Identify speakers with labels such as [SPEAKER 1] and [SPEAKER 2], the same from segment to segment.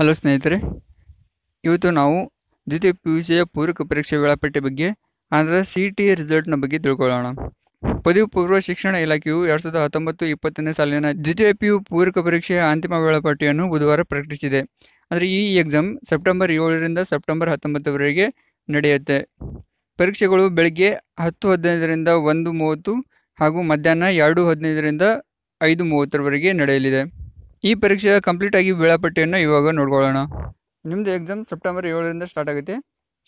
[SPEAKER 1] hello ಸ್ನೇಹಿತರೆ ಇವತ್ತು ನಾವು ದ್ವಿತೀಯ ಪಿ ಯು ಸಿಯ ಪೂರಕ ಪರೀಕ್ಷೆ ವೇಳಾಪಟ್ಟಿ ಬಗ್ಗೆ ಅಂದರೆ ಸಿ ಟಿ ಎ ರಿಸಲ್ಟ್ನ ಬಗ್ಗೆ ತಿಳ್ಕೊಳ್ಳೋಣ ಪದವಿ ಪೂರ್ವ ಶಿಕ್ಷಣ ಇಲಾಖೆಯು ಎರಡು ಸಾವಿರದ ಹತ್ತೊಂಬತ್ತು ಇಪ್ಪತ್ತನೇ ಸಾಲಿನ ದ್ವಿತೀಯ ಪಿ ಯು ಪೂರಕ ಪರೀಕ್ಷೆಯ ಅಂತಿಮ ವೇಳಾಪಟ್ಟಿಯನ್ನು ಬುಧವಾರ ಪ್ರಕಟಿಸಿದೆ ಅಂದರೆ ಈ ಎಕ್ಸಾಮ್ ಸೆಪ್ಟೆಂಬರ್ ಏಳರಿಂದ ಸೆಪ್ಟೆಂಬರ್ ಹತ್ತೊಂಬತ್ತರವರೆಗೆ ನಡೆಯುತ್ತೆ ಪರೀಕ್ಷೆಗಳು ಬೆಳಗ್ಗೆ ಹತ್ತು ಹದಿನೈದರಿಂದ ಒಂದು ಮೂವತ್ತು ಹಾಗೂ ಮಧ್ಯಾಹ್ನ ಎರಡು ಹದಿನೈದರಿಂದ ಐದು ಮೂವತ್ತರವರೆಗೆ ನಡೆಯಲಿದೆ ಈ ಪರೀಕ್ಷೆಯ ಕಂಪ್ಲೀಟ್ ಆಗಿ ವೇಳಾಪಟ್ಟಿಯನ್ನು ಇವಾಗ ನೋಡ್ಕೊಳ್ಳೋಣ ನಿಮ್ದು ಎಕ್ಸಾಮ್ ಸೆಪ್ಟೆಂಬರ್ ಏಳರಿಂದ ಸ್ಟಾರ್ಟ್ ಆಗುತ್ತೆ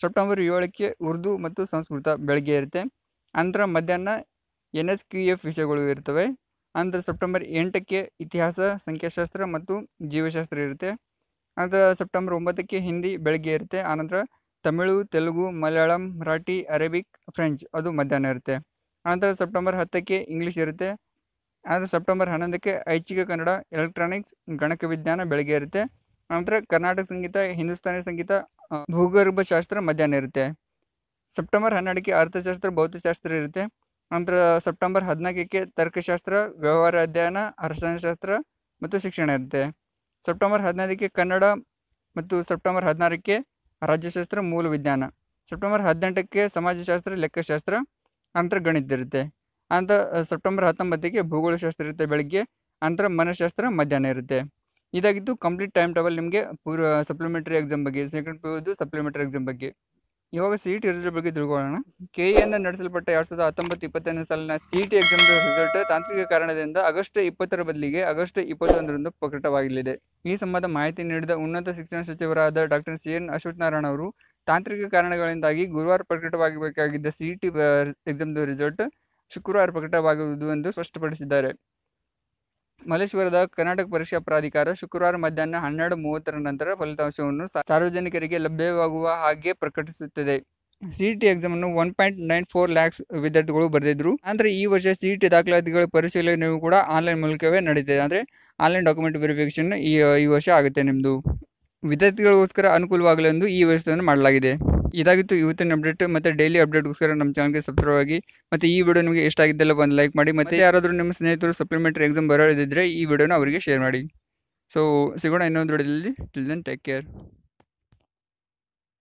[SPEAKER 1] ಸೆಪ್ಟೆಂಬರ್ ಏಳಕ್ಕೆ ಉರ್ದು ಮತ್ತು ಸಂಸ್ಕೃತ ಬೆಳಗ್ಗೆ ಇರುತ್ತೆ ನಂತರ ಮಧ್ಯಾಹ್ನ ಎನ್ ಎಸ್ ಕ್ಯೂ ಎಫ್ ವಿಷಯಗಳು ಇರ್ತವೆ ನಂತರ ಸೆಪ್ಟೆಂಬರ್ ಎಂಟಕ್ಕೆ ಇತಿಹಾಸ ಸಂಖ್ಯಾಶಾಸ್ತ್ರ ಮತ್ತು ಜೀವಶಾಸ್ತ್ರ ಇರುತ್ತೆ ನಂತರ ಸೆಪ್ಟೆಂಬರ್ ಒಂಬತ್ತಕ್ಕೆ ಹಿಂದಿ ಬೆಳಗ್ಗೆ ಇರುತ್ತೆ ಆನಂತರ ತಮಿಳು ತೆಲುಗು ಮಲಯಾಳಂ ಮರಾಠಿ ಅರೇಬಿಕ್ ಫ್ರೆಂಚ್ ಅದು ಮಧ್ಯಾಹ್ನ ಇರುತ್ತೆ ಆನಂತರ ಸೆಪ್ಟೆಂಬರ್ ಹತ್ತಕ್ಕೆ ಇಂಗ್ಲೀಷ್ ಇರುತ್ತೆ ಆದರೆ ಸೆಪ್ಟೆಂಬರ್ ಹನ್ನೊಂದಕ್ಕೆ ಐಚ್ಛಿಕ ಕನ್ನಡ ಎಲೆಕ್ಟ್ರಾನಿಕ್ಸ್ ಗಣಕ ವಿಜ್ಞಾನ ಬೆಳಗ್ಗೆ ಇರುತ್ತೆ ನಂತರ ಕರ್ನಾಟಕ ಸಂಗೀತ ಹಿಂದೂಸ್ತಾನಿ ಸಂಗೀತ ಭೂಗರ್ಭಶಾಸ್ತ್ರ ಮಧ್ಯಾಹ್ನ ಇರುತ್ತೆ ಸೆಪ್ಟೆಂಬರ್ ಹನ್ನೆರಡಕ್ಕೆ ಅರ್ಥಶಾಸ್ತ್ರ ಭೌತಶಾಸ್ತ್ರ ಇರುತ್ತೆ ನಂತರ ಸೆಪ್ಟೆಂಬರ್ ಹದಿನಾಲ್ಕಕ್ಕೆ ತರ್ಕಶಾಸ್ತ್ರ ವ್ಯವಹಾರ ಅಧ್ಯಯನ ಅರ್ಥಶಾಸ್ತ್ರ ಮತ್ತು ಶಿಕ್ಷಣ ಇರುತ್ತೆ ಸೆಪ್ಟೆಂಬರ್ ಹದಿನೈದಕ್ಕೆ ಕನ್ನಡ ಮತ್ತು ಸೆಪ್ಟೆಂಬರ್ ಹದಿನಾರಕ್ಕೆ ರಾಜ್ಯಶಾಸ್ತ್ರ ಮೂಲ ವಿಜ್ಞಾನ ಸೆಪ್ಟೆಂಬರ್ ಹದಿನೆಂಟಕ್ಕೆ ಸಮಾಜಶಾಸ್ತ್ರ ಲೆಕ್ಕಶಾಸ್ತ್ರ ನಂತರ ಗಣಿತ ಇರುತ್ತೆ ಅಂತ ಸೆಪ್ಟೆಂಬರ್ ಹತ್ತೊಂಬತ್ತಕ್ಕೆ ಭೂಗೋಳಶಾಸ್ತ್ರ ಇರುತ್ತೆ ಬೆಳಗ್ಗೆ ಅಂತರ ಮನಶಾಸ್ತ್ರ ಮಧ್ಯಾಹ್ನ ಇರುತ್ತೆ ಇದಾಗಿದ್ದು ಕಂಪ್ಲೀಟ್ ಟೈಮ್ ಟೇಬಲ್ ನಿಮಗೆ ಪೂರ್ವ ಸಪ್ಲಿಮೆಂಟರಿ ಎಕ್ಸಾಮ್ ಬಗ್ಗೆ ಸೆಕೆಂಡ್ ಪಿ ಸಪ್ಲಿಮೆಂಟರಿ ಎಕ್ಸಾಮ್ ಬಗ್ಗೆ ಇವಾಗ ಸಿ ಟಿ ರಿಸಲ್ಟ್ ಬಗ್ಗೆ ತಿಳ್ಕೊಳ್ಳೋಣ ಕೆ ಎಂದ e ನಡೆಸಲ್ಪಟ್ಟ ಎರಡು ಸಾವಿರದ ಹತ್ತೊಂಬತ್ತು ಇಪ್ಪತ್ತೈದನೇ ಸಾಲಿನ ಸಿ ಟಿ ಎಕ್ಸಾಮ್ ರಿಸಲ್ಟ್ ತಾಂತ್ರಿಕ ಕಾರಣದಿಂದ ಆಗಸ್ಟ್ ಇಪ್ಪತ್ತರ ಬದಲಿಗೆ ಆಗಸ್ಟ್ ಇಪ್ಪತ್ತೊಂದರಂದು ಪ್ರಕಟವಾಗಲಿದೆ ಈ ಸಂಬಂಧ ಮಾಹಿತಿ ನೀಡಿದ ಉನ್ನತ ಶಿಕ್ಷಣ ಸಚಿವರಾದ ಡಾಕ್ಟರ್ ಸಿ ಎನ್ ಅಶ್ವತ್ಥನಾರಾಯಣ ಅವರು ತಾಂತ್ರಿಕ ಕಾರಣಗಳಿಂದಾಗಿ ಗುರುವಾರ ಪ್ರಕಟವಾಗಬೇಕಾಗಿದ್ದ ಸಿ ಟಿ ಎಕ್ಸಾಮ್ದು ರಿಸಲ್ಟ್ ಶುಕ್ರವಾರ ಪ್ರಕಟವಾಗುವುದು ಎಂದು ಸ್ಪಷ್ಟಪಡಿಸಿದ್ದಾರೆ ಮಲ್ಲೇಶ್ವರದ ಕರ್ನಾಟಕ ಪರೀಕ್ಷಾ ಪ್ರಾಧಿಕಾರ ಶುಕ್ರವಾರ ಮಧ್ಯಾಹ್ನ ಹನ್ನೆರಡು ಮೂವತ್ತರ ನಂತರ ಫಲಿತಾಂಶವನ್ನು ಸಾರ್ವಜನಿಕರಿಗೆ ಲಭ್ಯವಾಗುವ ಹಾಗೆ ಪ್ರಕಟಿಸುತ್ತದೆ ಸಿಇಟಿ ಎಕ್ಸಾಮ್ ಅನ್ನು one point nine four lakhs ವಿದ್ಯಾರ್ಥಿಗಳು ಬರೆದಿದ್ರು ಅಂದ್ರೆ ಈ ವರ್ಷ ಸಿಇಟಿ ದಾಖಲಾತಿಗಳ ಪರಿಶೀಲನೆ ಕೂಡ ಆನ್ಲೈನ್ ಮೂಲಕವೇ ನಡೀತಿದೆ ಅಂದ್ರೆ ಆನ್ಲೈನ್ ಡಾಕ್ಯುಮೆಂಟ್ ವೆರಿಫಿಕೇಶನ್ ಈ ವರ್ಷ ಆಗುತ್ತೆ ನಿಮ್ಮದು ವಿದ್ಯಾರ್ಥಿಗಳಿಗೋಸ್ಕರ ಅನುಕೂಲವಾಗಲೆಂದು ಈ ವ್ಯವಸ್ಥೆಯನ್ನು ಮಾಡಲಾಗಿದೆ ಇದಾಗಿತ್ತು ಇವತ್ತಿನ ಅಪ್ಡೇಟ್ ಮತ್ತು ಡೈಲಿ ಅಪ್ಡೇಟ್ಗೋಸ್ಕರ ನಮ್ಮ ಚಾನಲ್ಗೆ ಸಬ್ಸ್ಕ್ರೈಬ್ ಆಗಿ ಮತ್ತು ಈ ವಿಡಿಯೋ ನಿಮಗೆ ಇಷ್ಟ ಆಗಿದ್ದೆಲ್ಲ ಒಂದು ಲೈಕ್ ಮಾಡಿ ಮತ್ತೆ ಯಾರಾದರೂ ನಿಮ್ಮ ಸ್ನೇಹಿತರು ಸಪ್ಲಿಮೆಂಟರಿ ಎಕ್ಸಾಮ್ ಬರೋದಿದ್ದರೆ ಈ ವಿಡಿಯೋನ ಅವರಿಗೆ ಶೇರ್ ಮಾಡಿ ಸೊ ಸಿಗೋಣ ಇನ್ನೊಂದು ವಿಡಿಯೋದಲ್ಲಿ ಟಿಲ್ ದೆನ್ ಟೇಕ್ ಕೇರ್